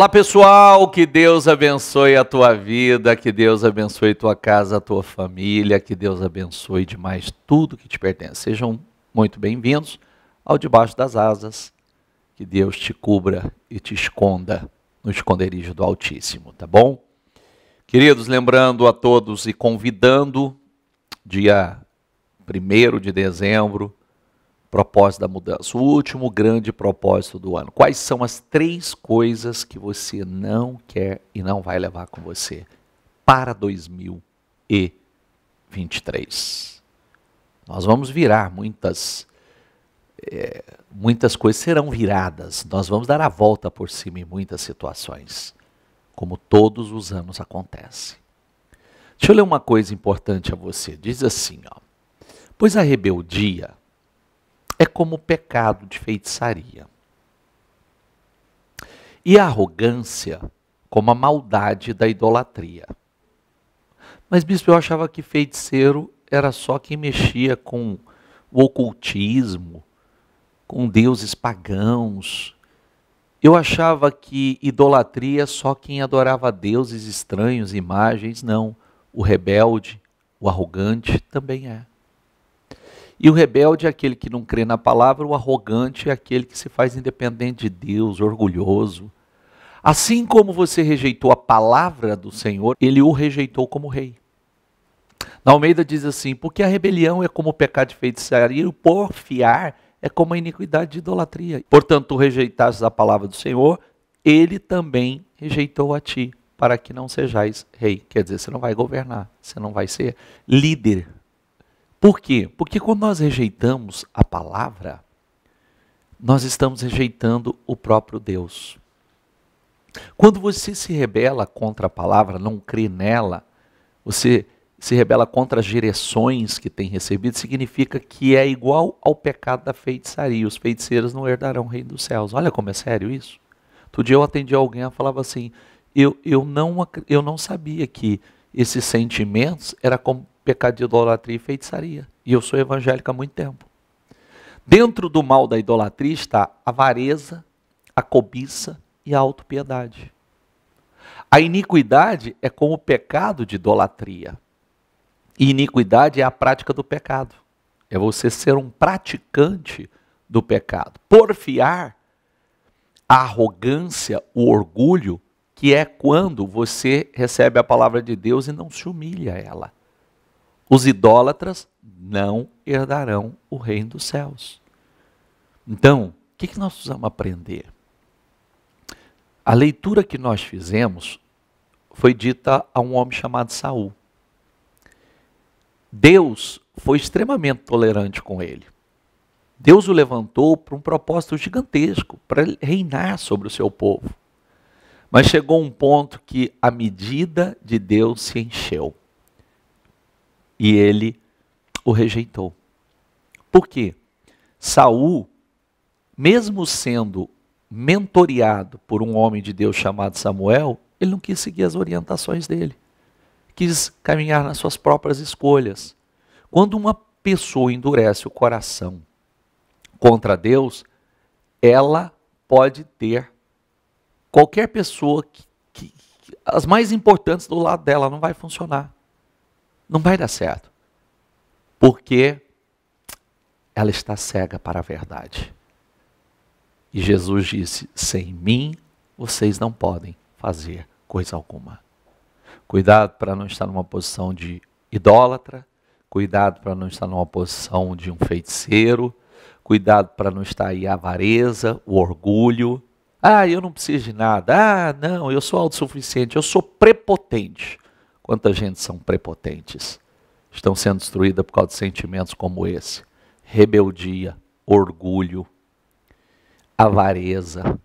Olá pessoal, que Deus abençoe a tua vida, que Deus abençoe tua casa, a tua família, que Deus abençoe demais tudo que te pertence. Sejam muito bem-vindos ao Debaixo das Asas, que Deus te cubra e te esconda no esconderijo do Altíssimo, tá bom? Queridos, lembrando a todos e convidando, dia 1 de dezembro, propósito da mudança, o último grande propósito do ano. Quais são as três coisas que você não quer e não vai levar com você para 2023? Nós vamos virar muitas. É, muitas coisas serão viradas. Nós vamos dar a volta por cima em muitas situações, como todos os anos acontece. Deixa eu ler uma coisa importante a você. Diz assim, ó, Pois a rebeldia é como o pecado de feitiçaria. E a arrogância, como a maldade da idolatria. Mas, bispo, eu achava que feiticeiro era só quem mexia com o ocultismo, com deuses pagãos. Eu achava que idolatria é só quem adorava deuses estranhos, imagens. Não, o rebelde, o arrogante também é. E o rebelde é aquele que não crê na palavra, o arrogante é aquele que se faz independente de Deus, orgulhoso. Assim como você rejeitou a palavra do Senhor, ele o rejeitou como rei. Na Almeida diz assim: porque a rebelião é como o pecado de feitiçaria, e o porfiar é como a iniquidade de idolatria. Portanto, tu rejeitastes a palavra do Senhor, ele também rejeitou a ti, para que não sejais rei. Quer dizer, você não vai governar, você não vai ser líder por quê? Porque quando nós rejeitamos a palavra, nós estamos rejeitando o próprio Deus. Quando você se rebela contra a palavra, não crê nela, você se rebela contra as direções que tem recebido, significa que é igual ao pecado da feitiçaria. Os feiticeiros não herdarão o reino dos céus. Olha como é sério isso. Outro dia eu atendi alguém e falava assim: eu, eu, não, eu não sabia que esses sentimentos era como pecado de idolatria e feitiçaria. E eu sou evangélico há muito tempo. Dentro do mal da idolatria está a avareza, a cobiça e a autopiedade. A iniquidade é como o pecado de idolatria. E iniquidade é a prática do pecado. É você ser um praticante do pecado. Porfiar a arrogância, o orgulho, que é quando você recebe a palavra de Deus e não se humilha a ela. Os idólatras não herdarão o reino dos céus. Então, o que, nós precisamos aprender? A leitura que nós fizemos foi dita a um homem chamado Saul. Deus foi extremamente tolerante com ele. Deus o levantou para um propósito gigantesco, para reinar sobre o seu povo. Mas chegou um ponto que a medida de Deus se encheu e ele o rejeitou. Por quê? Saul, mesmo sendo mentoreado por um homem de Deus chamado Samuel, ele não quis seguir as orientações dele. Quis caminhar nas suas próprias escolhas. Quando uma pessoa endurece o coração contra Deus, ela pode ter qualquer pessoa que, que, que as mais importantes do lado dela não vai funcionar não vai dar certo. Porque ela está cega para a verdade. E Jesus disse: sem mim vocês não podem fazer coisa alguma. Cuidado para não estar numa posição de idólatra, cuidado para não estar numa posição de um feiticeiro, cuidado para não estar aí a avareza, o orgulho. Ah, eu não preciso de nada. Ah, não, eu sou autossuficiente, eu sou prepotente. Quanta gente são prepotentes, estão sendo destruída por causa de sentimentos como esse: rebeldia, orgulho, avareza.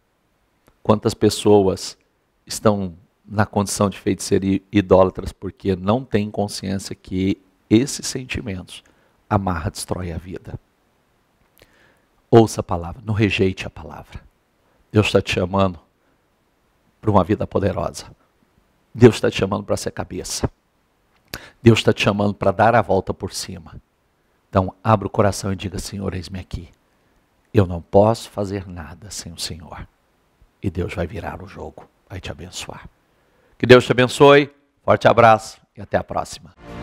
Quantas pessoas estão na condição de feiticeira idólatras porque não têm consciência que esses sentimentos amarra, destrói a vida. Ouça a palavra, não rejeite a palavra. Deus está te chamando para uma vida poderosa. Deus está te chamando para ser cabeça. Deus está te chamando para dar a volta por cima. Então, abra o coração e diga: Senhor, eis-me aqui. Eu não posso fazer nada sem o Senhor. E Deus vai virar o jogo, vai te abençoar. Que Deus te abençoe, forte abraço e até a próxima.